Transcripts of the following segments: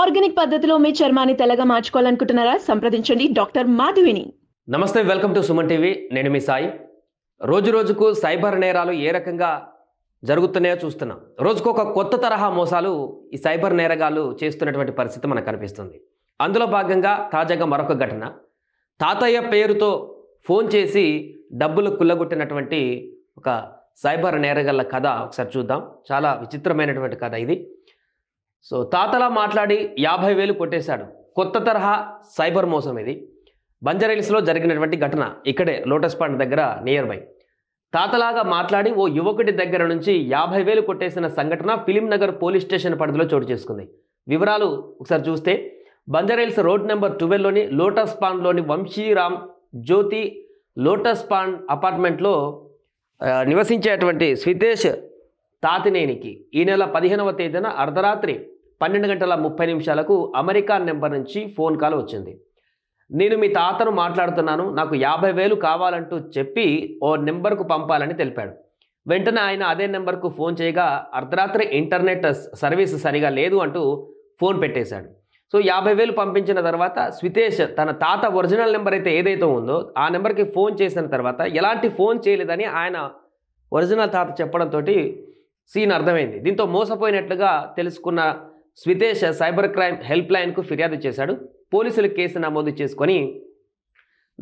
organic పద్ధతిలో మీ చర్మాన్ని తెల్లగా మార్చుకోవాలనుకుంటున్నారా సంప్రదించండి డాక్టర్ మాధవిని నమస్తే వెల్కమ్ టు సుమన్ టీవీ నేను మీ సాయి రోజు రోజుకు సైబర్ నేరాలు ఏ రకంగా జరుగుతున్నాయో చూస్తున్నాం రోజుకు ఒక కొత్త తరహా మోసాలు ఈ సైబర్ నేరగాలు చేస్తున్నటువంటి పరిస్థితి మనకు కనిపిస్తుంది అందులో భాగంగా తాజాగా మరొక ఘటన తాతయ్య పేరుతో ఫోన్ చేసి డబ్బులు కుల్లగొట్టినటువంటి ఒక సైబర్ నేరగల కథ ఒకసారి చూద్దాం చాలా విచిత్రమైనటువంటి కథ ఇది సో తాతలా మాట్లాడి యాభై వేలు కొట్టేశాడు కొత్త తరహా సైబర్ మోసం ఇది బంజారీల్స్లో జరిగినటువంటి ఘటన ఇక్కడే లోటస్ పాండ్ దగ్గర నియర్ బై తాతలాగా మాట్లాడి ఓ యువకుడి దగ్గర నుంచి యాభై వేలు కొట్టేసిన సంఘటన ఫిలింనగర్ పోలీస్ స్టేషన్ పరిధిలో చోటు చేసుకుంది వివరాలు ఒకసారి చూస్తే Banjara Hills road number ట్వెల్వ్లోని lotus పాండ్లోని Vamsiram జ్యోతి లోటస్ పాండ్ అపార్ట్మెంట్లో నివసించేటువంటి స్వితేష్ తాతినేనికి ఈ నెల పదిహేనవ తేదీన అర్ధరాత్రి పన్నెండు గంటల ముప్పై నిమిషాలకు అమెరికా నెంబర్ నుంచి ఫోన్ కాల్ వచ్చింది నేను మీ తాతను మాట్లాడుతున్నాను నాకు యాభై వేలు కావాలంటూ చెప్పి ఓ నెంబర్కు పంపాలని తెలిపాడు వెంటనే ఆయన అదే నెంబర్కు ఫోన్ చేయగా అర్ధరాత్రి ఇంటర్నెట్ సర్వీస్ సరిగా లేదు అంటూ ఫోన్ పెట్టేశాడు సో యాభై వేలు పంపించిన తర్వాత స్వితేష్ తన తాత ఒరిజినల్ నెంబర్ అయితే ఏదైతే ఉందో ఆ నెంబర్కి ఫోన్ చేసిన తర్వాత ఎలాంటి ఫోన్ చేయలేదని ఆయన ఒరిజినల్ తాత చెప్పడంతో సీన్ అర్థమైంది దీంతో మోసపోయినట్లుగా తెలుసుకున్న స్వితేష్ సైబర్ క్రైమ్ హెల్ప్ లైన్కు ఫిర్యాదు చేశాడు పోలీసులు కేసు నమోదు చేసుకొని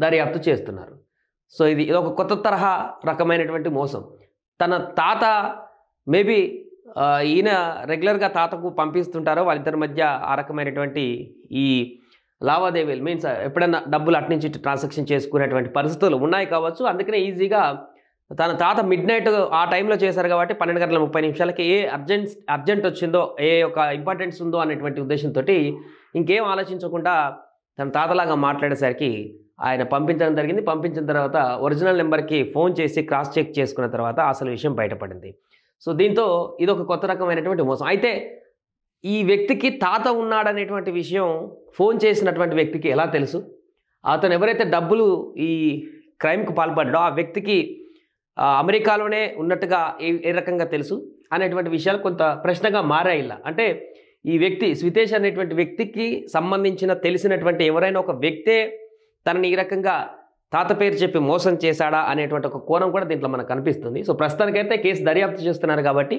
దర్యాప్తు చేస్తున్నారు సో ఇది ఇది ఒక కొత్త తరహా రకమైనటువంటి మోసం తన తాత మేబీ ఈయన రెగ్యులర్గా తాతకు పంపిస్తుంటారో వాళ్ళిద్దరి మధ్య ఆ రకమైనటువంటి ఈ లావాదేవీలు మీన్స్ ఎప్పుడైనా డబ్బులు అట్నుంచి ట్రాన్సాక్షన్ చేసుకునేటువంటి పరిస్థితులు ఉన్నాయి కావచ్చు అందుకనే ఈజీగా తన తాత మిడ్ నైట్ ఆ టైంలో చేశారు కాబట్టి పన్నెండు గంటల ముప్పై నిమిషాలకి ఏ అర్జెంట్ అర్జెంట్ వచ్చిందో ఏ యొక్క ఇంపార్టెన్స్ ఉందో అనేటువంటి ఉద్దేశంతో ఇంకేం ఆలోచించకుండా తన తాతలాగా మాట్లాడేసరికి ఆయన పంపించడం జరిగింది పంపించిన తర్వాత ఒరిజినల్ నెంబర్కి ఫోన్ చేసి క్రాస్ చెక్ చేసుకున్న తర్వాత అసలు విషయం బయటపడింది సో దీంతో ఇది ఒక కొత్త రకమైనటువంటి మోసం అయితే ఈ వ్యక్తికి తాత ఉన్నాడనేటువంటి విషయం ఫోన్ చేసినటువంటి వ్యక్తికి ఎలా తెలుసు అతను ఎవరైతే డబ్బులు ఈ క్రైమ్కి పాల్పడ్డో ఆ వ్యక్తికి అమెరికాలోనే ఉన్నట్టుగా ఏ ఏ రకంగా తెలుసు అనేటువంటి విషయాలు కొంత ప్రశ్నగా మారాయి ఇలా అంటే ఈ వ్యక్తి స్వితేష్ అనేటువంటి వ్యక్తికి సంబంధించిన తెలిసినటువంటి ఎవరైనా ఒక వ్యక్తే తనని ఈ రకంగా తాత పేరు చెప్పి మోసం చేశాడా అనేటువంటి ఒక కోణం కూడా దీంట్లో మనకు కనిపిస్తుంది సో ప్రస్తుతానికైతే కేసు దర్యాప్తు చేస్తున్నారు కాబట్టి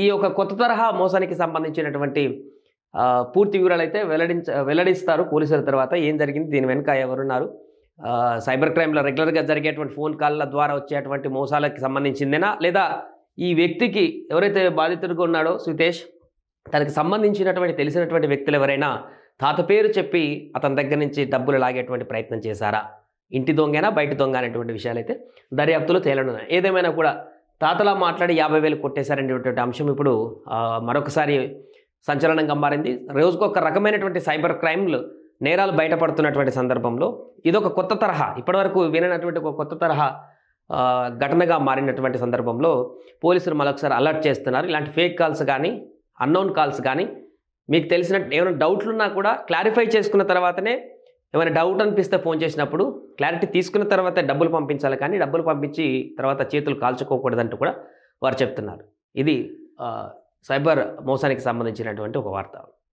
ఈ యొక్క కొత్త తరహా మోసానికి సంబంధించినటువంటి పూర్తి వివరాలు అయితే వెల్లడించ వెల్లడిస్తారు పోలీసుల తర్వాత ఏం జరిగింది దీని వెనుక ఎవరున్నారు సైబర్ క్రైమ్లో రెగ్యులర్గా జరిగేటువంటి ఫోన్ కాల్ల ద్వారా వచ్చేటువంటి మోసాలకు సంబంధించిందేనా లేదా ఈ వ్యక్తికి ఎవరైతే బాధితుడిగా ఉన్నాడో సుతేష్ తనకు సంబంధించినటువంటి తెలిసినటువంటి వ్యక్తులు ఎవరైనా తాత పేరు చెప్పి అతని దగ్గర నుంచి డబ్బులు లాగేటువంటి ప్రయత్నం చేశారా ఇంటి దొంగైనా బయట దొంగ అనేటువంటి విషయాలైతే దర్యాప్తులో తేలనున్నాయి ఏదేమైనా కూడా తాతలా మాట్లాడి యాభై వేలు కొట్టేశారనేటువంటి అంశం ఇప్పుడు మరొకసారి సంచలనంగా మారింది రోజుకొక రకమైనటువంటి సైబర్ క్రైమ్లు నేరాలు బయటపడుతున్నటువంటి సందర్భంలో ఇదొక కొత్త తరహా ఇప్పటివరకు వినటువంటి ఒక కొత్త తరహా ఘటనగా మారినటువంటి సందర్భంలో పోలీసులు మరొకసారి అలర్ట్ చేస్తున్నారు ఇలాంటి ఫేక్ కాల్స్ కానీ అన్నోన్ కాల్స్ కానీ మీకు తెలిసిన ఏమైనా డౌట్లున్నా కూడా క్లారిఫై చేసుకున్న తర్వాతనే ఏమైనా డౌట్ అనిపిస్తే ఫోన్ చేసినప్పుడు క్లారిటీ తీసుకున్న తర్వాత డబ్బులు పంపించాలి కానీ డబ్బులు పంపించి తర్వాత చేతులు కాల్చుకోకూడదంటూ కూడా వారు చెప్తున్నారు ఇది సైబర్ మోసానికి సంబంధించినటువంటి ఒక వార్త